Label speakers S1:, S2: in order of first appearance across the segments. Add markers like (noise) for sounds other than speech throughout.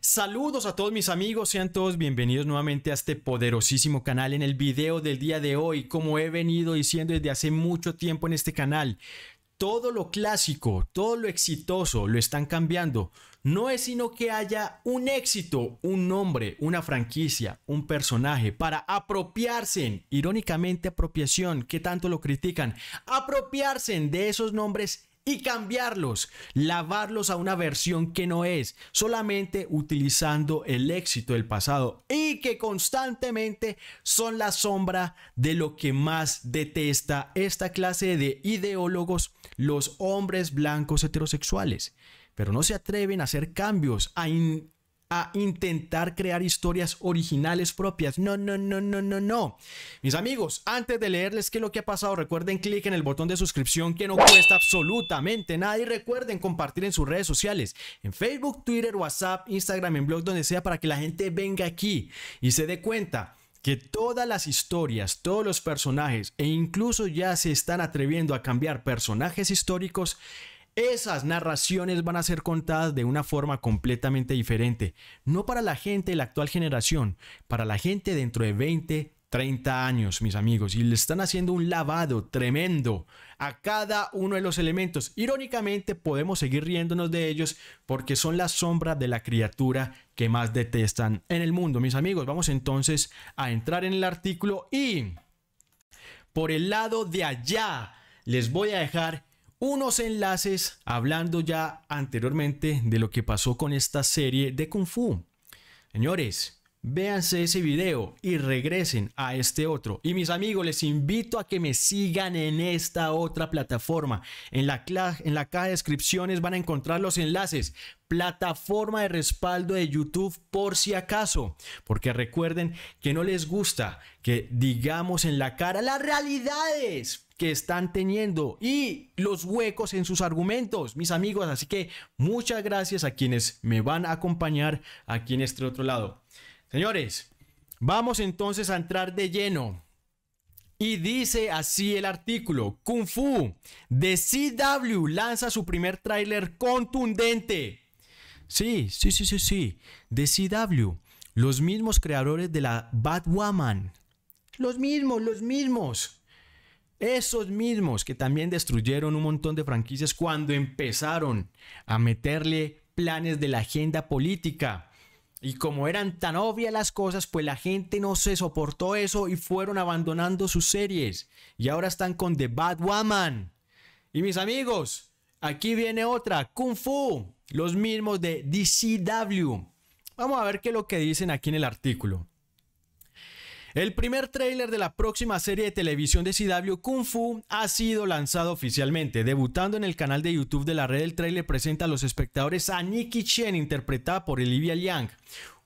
S1: Saludos a todos mis amigos, sean todos bienvenidos nuevamente a este poderosísimo canal. En el video del día de hoy, como he venido diciendo desde hace mucho tiempo en este canal, todo lo clásico, todo lo exitoso lo están cambiando. No es sino que haya un éxito, un nombre, una franquicia, un personaje para apropiarse, irónicamente apropiación, que tanto lo critican, apropiarse de esos nombres y cambiarlos, lavarlos a una versión que no es, solamente utilizando el éxito del pasado y que constantemente son la sombra de lo que más detesta esta clase de ideólogos, los hombres blancos heterosexuales. Pero no se atreven a hacer cambios, a, a intentar crear historias originales propias. No, no, no, no, no, no. Mis amigos, antes de leerles qué es lo que ha pasado, recuerden clic en el botón de suscripción que no cuesta absolutamente nada y recuerden compartir en sus redes sociales, en Facebook, Twitter, WhatsApp, Instagram, en blog, donde sea, para que la gente venga aquí y se dé cuenta que todas las historias, todos los personajes e incluso ya se están atreviendo a cambiar personajes históricos esas narraciones van a ser contadas de una forma completamente diferente, no para la gente de la actual generación, para la gente dentro de 20, 30 años, mis amigos, y le están haciendo un lavado tremendo a cada uno de los elementos. Irónicamente, podemos seguir riéndonos de ellos porque son la sombra de la criatura que más detestan en el mundo, mis amigos. Vamos entonces a entrar en el artículo y por el lado de allá les voy a dejar unos enlaces hablando ya anteriormente de lo que pasó con esta serie de Kung Fu. Señores, véanse ese video y regresen a este otro. Y mis amigos, les invito a que me sigan en esta otra plataforma. En la, en la caja de descripciones van a encontrar los enlaces. Plataforma de respaldo de YouTube por si acaso. Porque recuerden que no les gusta que digamos en la cara las realidades que están teniendo y los huecos en sus argumentos, mis amigos. Así que muchas gracias a quienes me van a acompañar aquí en este otro lado. Señores, vamos entonces a entrar de lleno. Y dice así el artículo, Kung Fu The CW lanza su primer tráiler contundente. Sí, sí, sí, sí, sí, de CW, los mismos creadores de la Batwoman. Los mismos, los mismos. Esos mismos que también destruyeron un montón de franquicias cuando empezaron a meterle planes de la agenda política. Y como eran tan obvias las cosas, pues la gente no se soportó eso y fueron abandonando sus series. Y ahora están con The Bad Woman. Y mis amigos, aquí viene otra, Kung Fu, los mismos de DCW. Vamos a ver qué es lo que dicen aquí en el artículo. El primer tráiler de la próxima serie de televisión de CW Kung Fu ha sido lanzado oficialmente. Debutando en el canal de YouTube de la red, el tráiler presenta a los espectadores a Nikki Chen, interpretada por Olivia Liang,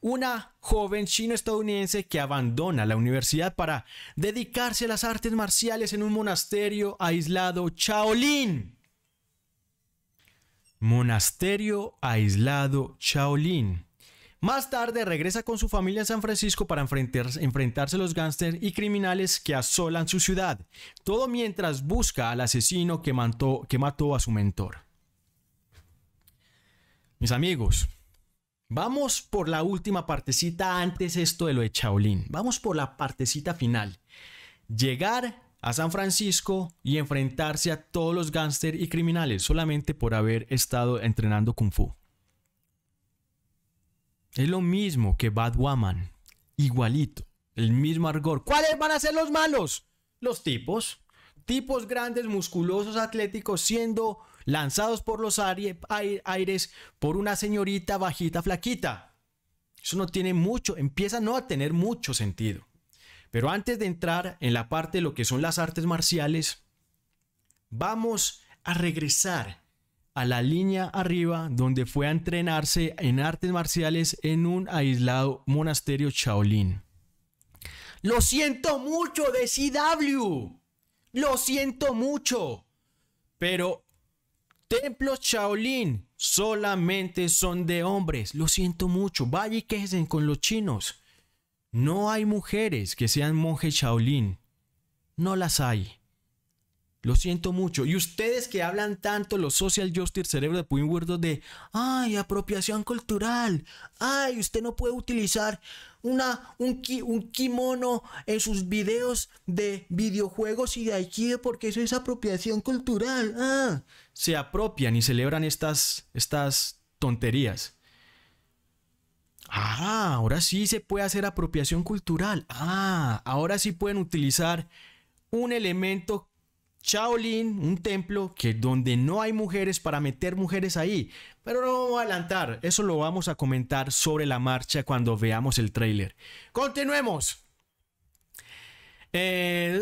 S1: una joven chino-estadounidense que abandona la universidad para dedicarse a las artes marciales en un monasterio aislado Shaolin. Monasterio aislado Shaolin. Más tarde regresa con su familia a San Francisco para enfrentarse a los gángsters y criminales que asolan su ciudad, todo mientras busca al asesino que, mató, a su mentor. Mis amigos, Vamos por la última partecita antes esto de lo de Shaolin. Vamos por la partecita final. Llegar a San Francisco y enfrentarse a todos los gángsters y criminales solamente por haber estado entrenando kung fu. Es lo mismo que Bad Woman, Igualito. El mismo argor. ¿Cuáles van a ser los malos? Los tipos. Tipos grandes, musculosos, atléticos, siendo lanzados por los aires por una señorita bajita, flaquita. Eso no tiene mucho, empieza no a tener mucho sentido. Pero antes de entrar en la parte de lo que son las artes marciales, vamos a regresar a la línea arriba donde fue a entrenarse en artes marciales en un aislado monasterio Shaolin. Lo siento mucho de CW. Lo siento mucho. Pero templos Shaolin solamente son de hombres. Lo siento mucho. Vaya y quejen con los chinos. No hay mujeres que sean monjes Shaolin. No las hay. Lo siento mucho. Y ustedes que hablan tanto, los social justice cerebro de Puin de, ay, apropiación cultural, ay, usted no puede utilizar una, un, kimono en sus videos de videojuegos y de aquí. porque eso es apropiación cultural. Ah. Se apropian y celebran estas, estas tonterías. Ah, ahora sí se puede hacer apropiación cultural. Ah, ahora sí pueden utilizar un elemento Shaolin, un templo que donde no hay mujeres para meter mujeres ahí. Pero no vamos a adelantar, eso lo vamos a comentar sobre la marcha cuando veamos el tráiler. Continuemos. Eh,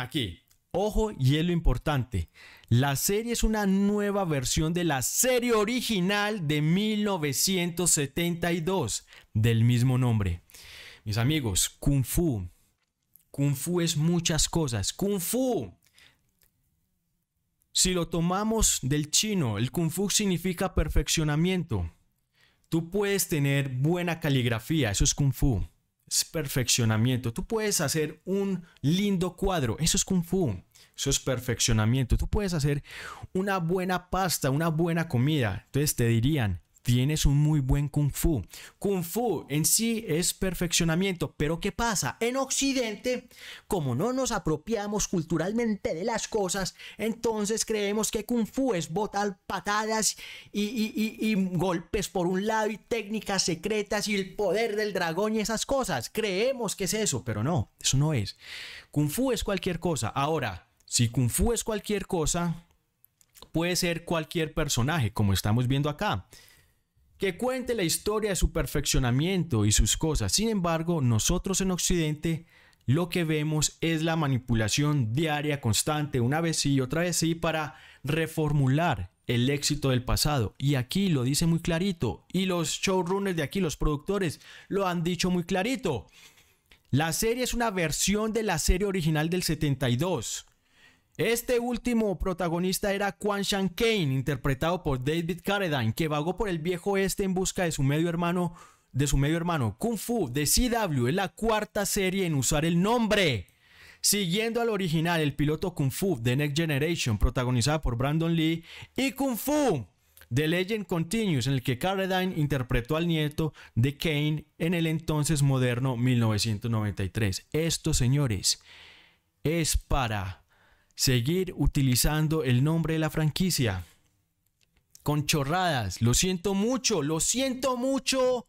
S1: aquí. Ojo y es lo importante. La serie es una nueva versión de la serie original de 1972 del mismo nombre. Mis amigos, Kung Fu Kung Fu es muchas cosas. Kung Fu. Si lo tomamos del chino, el Kung Fu significa perfeccionamiento. Tú puedes tener buena caligrafía, eso es Kung Fu. Es perfeccionamiento. Tú puedes hacer un lindo cuadro, eso es Kung Fu. Eso es perfeccionamiento. Tú puedes hacer una buena pasta, una buena comida. Entonces te dirían, tienes un muy buen kung fu. Kung fu en sí es perfeccionamiento, pero ¿qué pasa? En Occidente, como no nos apropiamos culturalmente de las cosas, entonces creemos que kung fu es botar patadas y, golpes por un lado y técnicas secretas y el poder del dragón y esas cosas. Creemos que es eso, pero no, eso no es. Kung fu es cualquier cosa. Ahora, si kung fu es cualquier cosa... Puede ser cualquier personaje, como estamos viendo acá que cuente la historia de su perfeccionamiento y sus cosas. Sin embargo, nosotros en Occidente lo que vemos es la manipulación diaria, constante, una vez sí y otra vez sí, para reformular el éxito del pasado. Y aquí lo dice muy clarito. Y los showrunners de aquí, los productores, lo han dicho muy clarito. La serie es una versión de la serie original del 72. Este último protagonista era Quan Shan Kane, interpretado por David Carradine, que vagó por el viejo este en busca de su medio hermano, de su medio hermano Kung Fu de CW. Es la cuarta serie en usar el nombre. Siguiendo al original, el piloto Kung Fu de Next Generation, protagonizada por Brandon Lee, y Kung Fu de Legend Continues, en el que Carradine interpretó al nieto de Kane en el entonces moderno 1993. Esto, señores, es para seguir utilizando el nombre de la franquicia. Con chorradas. Lo siento mucho, lo siento mucho.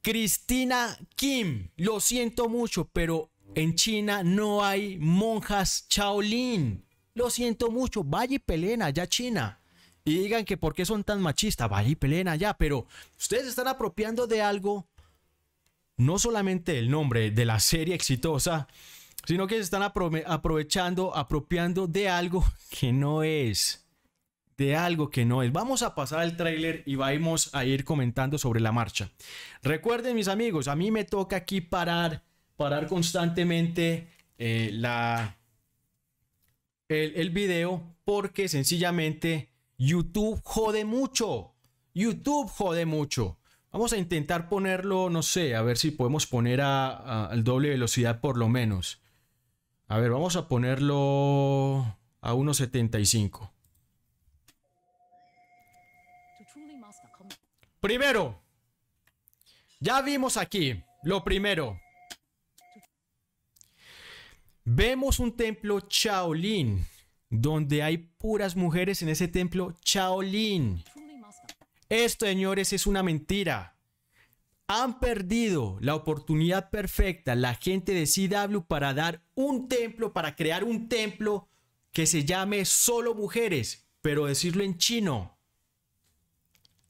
S1: Cristina Kim, lo siento mucho, pero en China no hay monjas Shaolin. Lo siento mucho, vaya y pelena ya, China. Y digan que por qué son tan machistas, vaya y pelena ya pero ustedes están apropiando de algo, no solamente el nombre de la serie exitosa, sino que se están aprovechando, apropiando de algo (laughs) que no es. De algo que no es. Vamos a pasar al trailer y vamos a ir comentando sobre la marcha. Recuerden, mis amigos, a mí me toca aquí parar, parar constantemente eh, la, el, el video porque sencillamente YouTube jode mucho. YouTube jode mucho. Vamos a intentar ponerlo, no sé, a ver si podemos poner al doble velocidad por lo menos. A ver, vamos a ponerlo a 1.75. Primero, ya vimos aquí lo primero. Vemos un templo Shaolin, donde hay puras mujeres en ese templo Shaolin. Esto, señores, es una mentira. Han perdido la oportunidad perfecta la gente de CW para dar un templo, para crear un templo que se llame solo mujeres, pero decirlo en chino.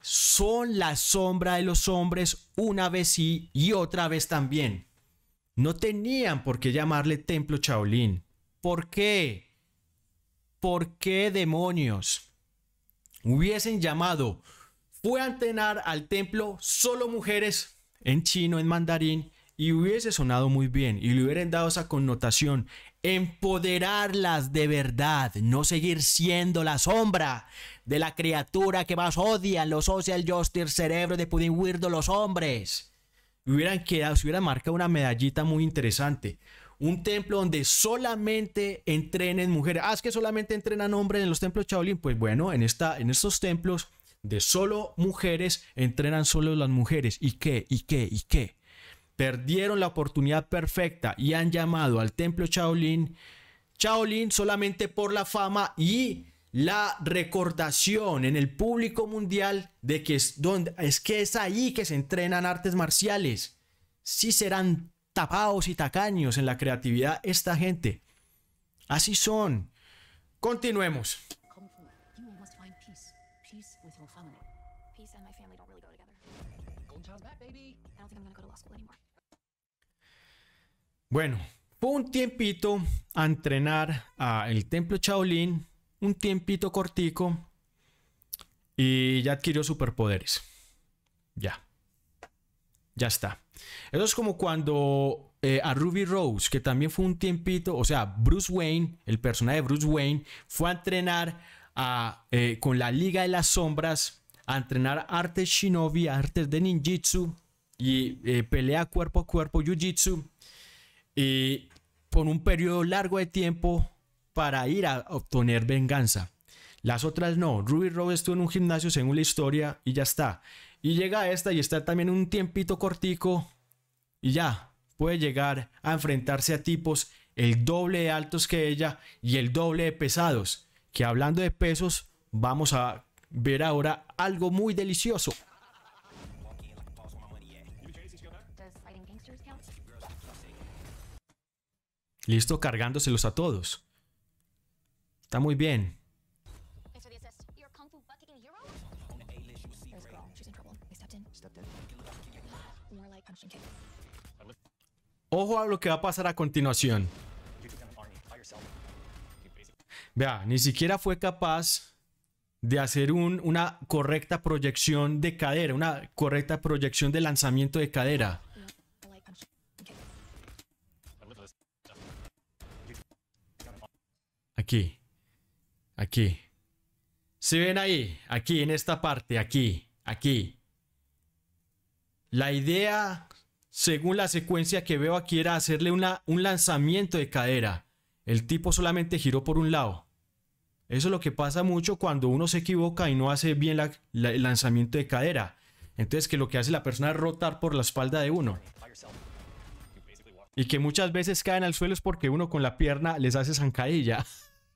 S1: Son la sombra de los hombres una vez sí y otra vez también. No tenían por qué llamarle templo Shaolin. ¿Por qué? ¿Por qué demonios? Hubiesen llamado fue a entrenar al templo solo mujeres en chino, en mandarín, y hubiese sonado muy bien y le hubieran dado esa connotación. Empoderarlas de verdad, no seguir siendo la sombra de la criatura que más odian los social justice cerebro de Pudding Weirdo, los hombres. Hubieran quedado, se hubiera marcado una medallita muy interesante. Un templo donde solamente entrenen mujeres. Ah, es que solamente entrenan hombres en los templos Shaolin. Pues bueno, en, esta, en estos templos de solo mujeres, entrenan solo las mujeres. ¿Y qué? ¿Y qué? ¿Y qué? Perdieron la oportunidad perfecta y han llamado al templo Shaolin, Shaolin solamente por la fama y la recordación en el público mundial de que es, donde, es que es ahí que se entrenan artes marciales. Sí serán tapados y tacaños en la creatividad esta gente. Así son. Continuemos. Bueno, fue un tiempito a entrenar el templo Shaolin, un tiempito cortico y ya adquirió superpoderes. Ya. Ya está. Eso es como cuando eh, a Ruby Rose, que también fue un tiempito, o sea, Bruce Wayne, el personaje de Bruce Wayne, fue a entrenar a, eh, con la Liga de las Sombras a entrenar artes shinobi, artes de ninjutsu y eh, pelea cuerpo a cuerpo, jiu-jitsu, y por un periodo largo de tiempo para ir a obtener venganza. Las otras no. Ruby Rose estuvo en un gimnasio según la historia y ya está. Y llega esta y está también un tiempito cortico y ya puede llegar a enfrentarse a tipos el doble de altos que ella y el doble de pesados. Que hablando de pesos, vamos a ver ahora algo muy delicioso. Listo, cargándoselos a todos. Está muy bien. Ojo a lo que va a pasar a continuación. Vea, ni siquiera fue capaz de hacer una correcta proyección de cadera, una correcta proyección de lanzamiento de cadera. Aquí, aquí. ¿Se ven ahí? Aquí, en esta parte, aquí, aquí. La idea, según la secuencia que veo aquí, era hacerle un lanzamiento de cadera. El tipo solamente giró por un lado. Eso es lo que pasa mucho cuando uno se equivoca y no hace bien el lanzamiento de cadera. Entonces que lo que hace la persona es rotar por la espalda de uno. Y que muchas veces caen al suelo es porque uno con la pierna les hace zancadilla.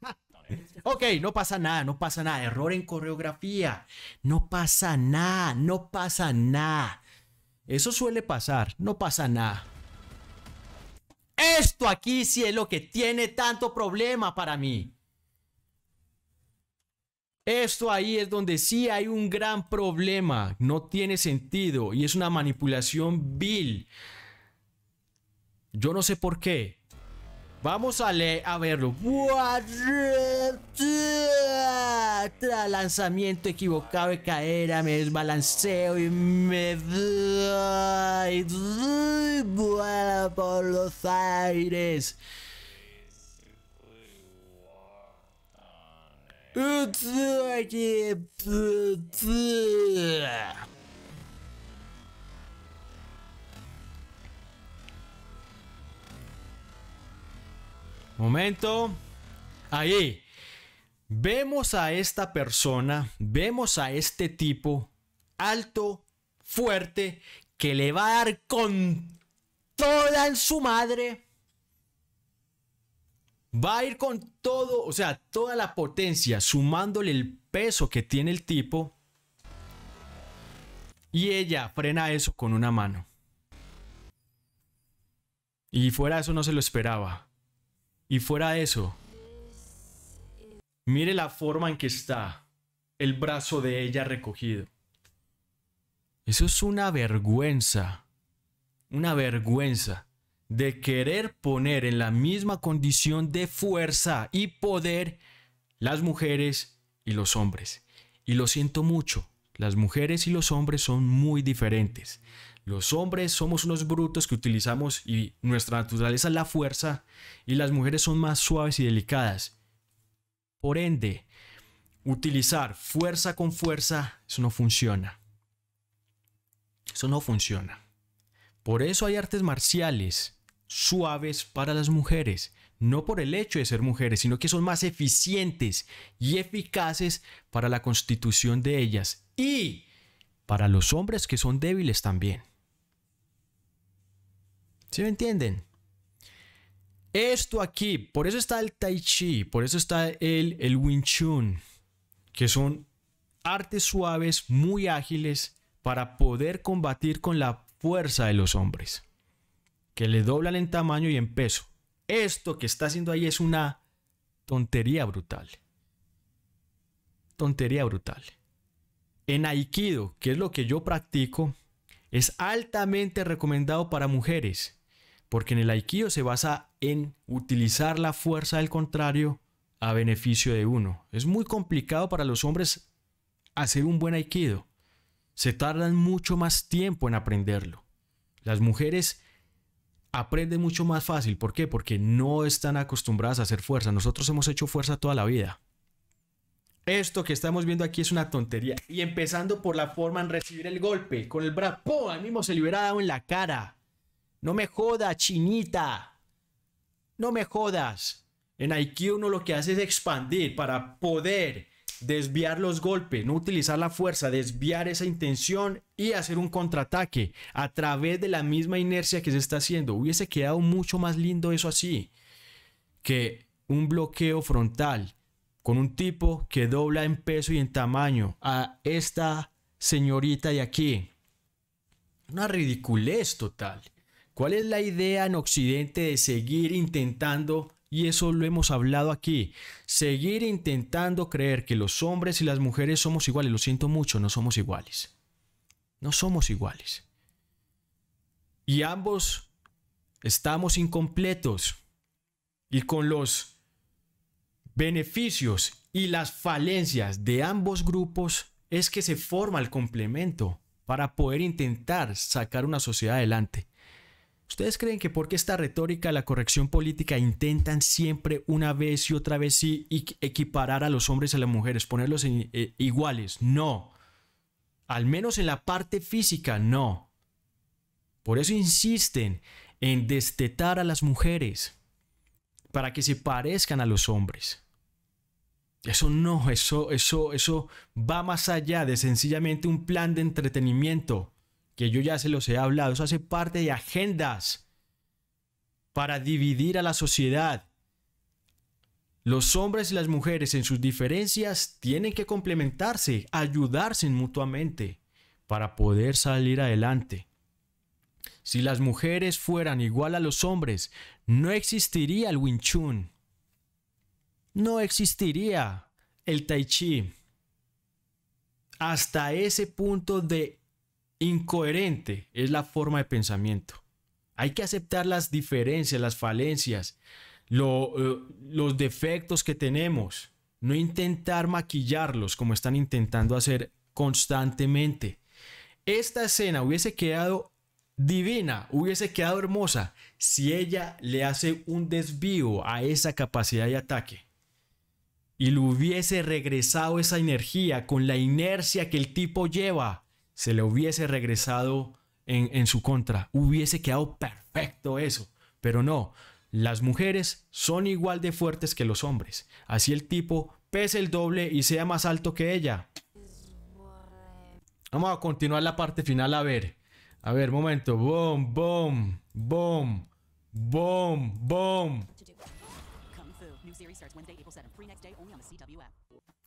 S1: (laughs) ok, no pasa nada, no pasa nada. Error en coreografía. No pasa nada, no pasa nada. Eso suele pasar, no pasa nada. Esto aquí sí es lo que tiene tanto problema para mí. Esto ahí es donde sí hay un gran problema, no tiene sentido y es una manipulación vil. Yo no sé por qué. Vamos a, leer, a verlo. Tras lanzamiento equivocado de cadera, me desbalanceo y me por los aires. Momento. Ahí. Vemos a esta persona, vemos a este tipo alto, fuerte, que le va a dar con toda en su madre Va a ir con todo, o sea, toda la potencia, sumándole el peso que tiene el tipo. Y ella frena eso con una mano. Y fuera de eso no se lo esperaba. Y fuera de eso, mire la forma en que está el brazo de ella recogido. Eso es una vergüenza. Una vergüenza de querer poner en la misma condición de fuerza y poder las mujeres y los hombres. Y lo siento mucho, las mujeres y los hombres son muy diferentes. Los hombres somos unos brutos que utilizamos y nuestra naturaleza es la fuerza y las mujeres son más suaves y delicadas. Por ende, utilizar fuerza con fuerza, eso no funciona. Eso no funciona. Por eso hay artes marciales suaves para las mujeres, no por el hecho de ser mujeres, sino que son más eficientes y eficaces para la constitución de ellas y para los hombres que son débiles también. ¿Sí me entienden? Esto aquí, por eso está el Tai Chi, por eso está el, el Wing Chun, que son artes suaves, muy ágiles, para poder combatir con la fuerza de los hombres, que le doblan en tamaño y en peso. Esto que está haciendo ahí es una tontería brutal. Tontería brutal. En Aikido, que es lo que yo practico, es altamente recomendado para mujeres, porque en el Aikido se basa en utilizar la fuerza del contrario a beneficio de uno. Es muy complicado para los hombres hacer un buen Aikido se tardan mucho más tiempo en aprenderlo. Las mujeres aprenden mucho más fácil. ¿Por qué? Porque no están acostumbradas a hacer fuerza. Nosotros hemos hecho fuerza toda la vida. Esto que estamos viendo aquí es una tontería. Y empezando por la forma en recibir el golpe. Con el brazo. ¡Pum! A mismo se le hubiera dado en la cara. No me jodas, chinita. No me jodas. En IQ uno lo que hace es expandir para poder desviar los golpes, no utilizar la fuerza, desviar esa intención y hacer un contraataque a través de la misma inercia que se está haciendo. Hubiese quedado mucho más lindo eso así que un bloqueo frontal con un tipo que dobla en peso y en tamaño a esta señorita de aquí. Una ridiculez total. ¿Cuál es la idea en Occidente de seguir intentando y eso lo hemos hablado aquí. Seguir intentando creer que los hombres y las mujeres somos iguales, lo siento mucho, no somos iguales. No somos iguales. Y ambos estamos incompletos y con los beneficios y las falencias de ambos grupos es que se forma el complemento para poder intentar sacar una sociedad adelante. ¿Ustedes creen que porque esta retórica, la corrección política, intentan siempre una vez y otra vez equiparar a los hombres y a las mujeres, ponerlos eh, iguales? No. Al menos en la parte física, no. Por eso insisten en destetar a las mujeres para que se parezcan a los hombres. Eso no, eso, eso, eso va más allá de sencillamente un plan de entretenimiento que yo ya se los he hablado, eso hace parte de agendas para dividir a la sociedad. Los hombres y las mujeres en sus diferencias tienen que complementarse, ayudarse mutuamente para poder salir adelante. Si las mujeres fueran igual a los hombres, no existiría el Wing Chun. No existiría el Tai Chi. Hasta ese punto de Incoherente es la forma de pensamiento. Hay que aceptar las diferencias, las falencias, eh, los defectos que tenemos. No intentar maquillarlos como están intentando hacer constantemente. Esta escena hubiese quedado divina, hubiese quedado hermosa si ella le hace un desvío a esa capacidad de ataque y le hubiese regresado esa energía con la inercia que el tipo lleva se le hubiese regresado en, su contra. Hubiese quedado perfecto eso. Pero no, las mujeres son igual de fuertes que los hombres. Así el tipo pese el doble y sea más alto que ella. Vamos a continuar la parte final a ver. A ver, momento. Boom, boom, boom, boom, boom.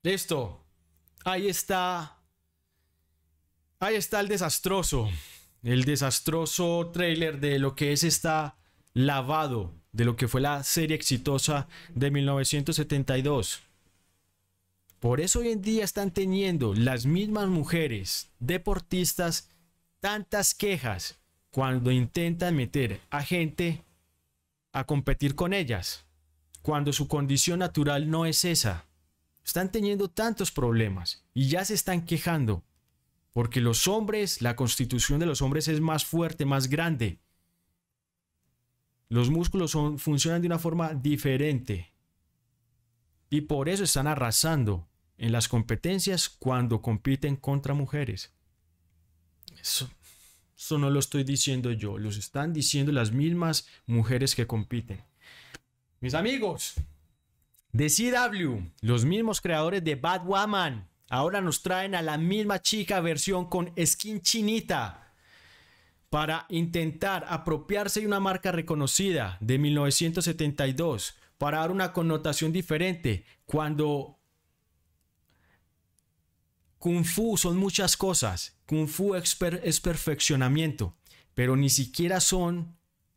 S1: Listo. Ahí está Ahí está el desastroso, el desastroso trailer de lo que es esta lavado, de lo que fue la serie exitosa de 1972. Por eso hoy en día están teniendo las mismas mujeres deportistas tantas quejas cuando intentan meter a gente a competir con ellas, cuando su condición natural no es esa. Están teniendo tantos problemas y ya se están quejando porque los hombres, la constitución de los hombres es más fuerte, más grande. Los músculos son, funcionan de una forma diferente. Y por eso están arrasando en las competencias cuando compiten contra mujeres. Eso, no lo estoy diciendo yo, los están diciendo las mismas mujeres que compiten. Mis amigos, de CW, los mismos creadores de Bad Woman. Ahora nos traen a la misma chica versión con skin chinita para intentar apropiarse de una marca reconocida de 1972 para dar una connotación diferente cuando Kung Fu son muchas cosas. Kung Fu es, es perfeccionamiento, pero ni siquiera son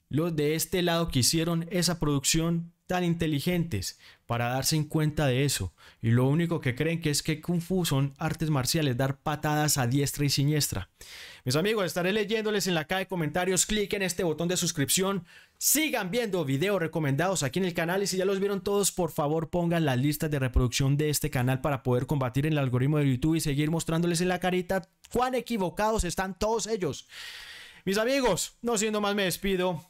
S1: los de este lado que hicieron esa producción tan inteligentes para darse en cuenta de eso y lo único que creen que es que Kung Fu son artes marciales, dar patadas a diestra y siniestra. Mis amigos, estaré leyéndoles en la caja de comentarios, clic en este botón de suscripción, sigan viendo videos recomendados aquí en el canal y si ya los vieron todos, por favor pongan la lista de reproducción de este canal para poder combatir el algoritmo de YouTube y seguir mostrándoles en la carita cuán equivocados están todos ellos. Mis amigos, no siendo más me despido.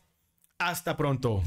S1: Hasta pronto.